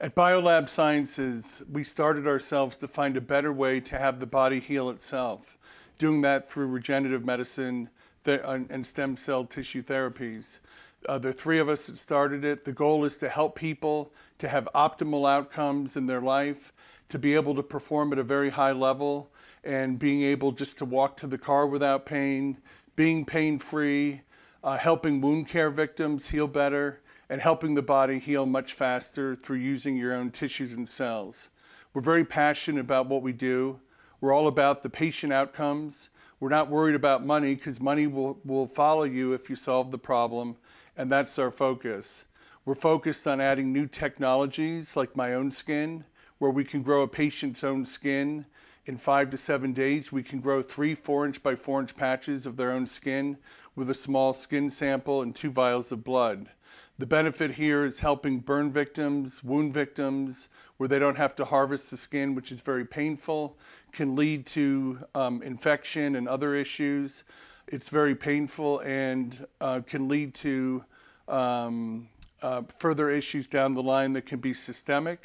At Biolab Sciences, we started ourselves to find a better way to have the body heal itself, doing that through regenerative medicine and stem cell tissue therapies. Uh, the three of us that started it, the goal is to help people to have optimal outcomes in their life, to be able to perform at a very high level, and being able just to walk to the car without pain, being pain free, uh, helping wound care victims heal better, and helping the body heal much faster through using your own tissues and cells. We're very passionate about what we do. We're all about the patient outcomes. We're not worried about money because money will, will follow you if you solve the problem, and that's our focus. We're focused on adding new technologies like my own skin, where we can grow a patient's own skin. In five to seven days, we can grow three four inch by four inch patches of their own skin with a small skin sample and two vials of blood. The benefit here is helping burn victims, wound victims, where they don't have to harvest the skin, which is very painful, can lead to um, infection and other issues. It's very painful and uh, can lead to um, uh, further issues down the line that can be systemic.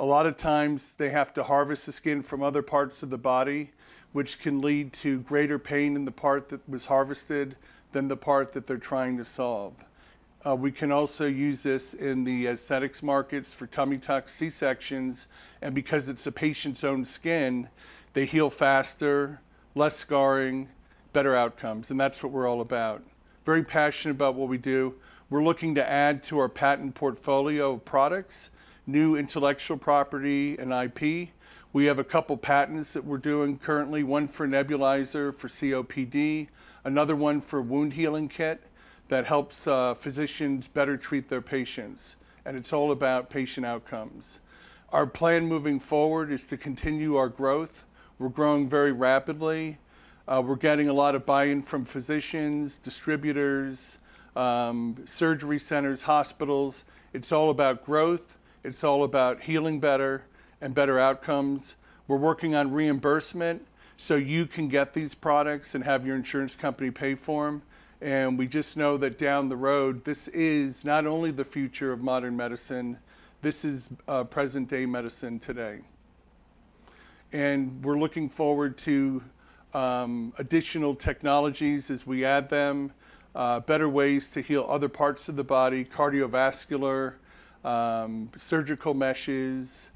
A lot of times they have to harvest the skin from other parts of the body, which can lead to greater pain in the part that was harvested than the part that they're trying to solve. Uh, we can also use this in the aesthetics markets for tummy tucks, C-sections, and because it's a patient's own skin, they heal faster, less scarring, better outcomes, and that's what we're all about. Very passionate about what we do. We're looking to add to our patent portfolio of products, new intellectual property and IP. We have a couple patents that we're doing currently, one for nebulizer for COPD, another one for wound healing kit, that helps uh, physicians better treat their patients. And it's all about patient outcomes. Our plan moving forward is to continue our growth. We're growing very rapidly. Uh, we're getting a lot of buy in from physicians, distributors, um, surgery centers, hospitals. It's all about growth, it's all about healing better and better outcomes. We're working on reimbursement so you can get these products and have your insurance company pay for them. And we just know that down the road, this is not only the future of modern medicine, this is uh, present day medicine today. And we're looking forward to um, additional technologies as we add them, uh, better ways to heal other parts of the body, cardiovascular, um, surgical meshes,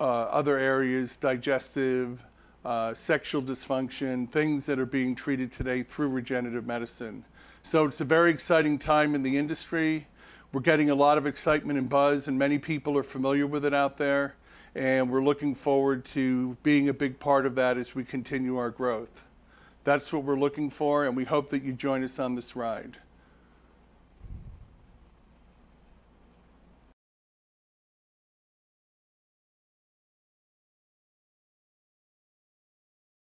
uh, other areas, digestive, uh, sexual dysfunction, things that are being treated today through regenerative medicine. So it's a very exciting time in the industry. We're getting a lot of excitement and buzz, and many people are familiar with it out there. And we're looking forward to being a big part of that as we continue our growth. That's what we're looking for, and we hope that you join us on this ride.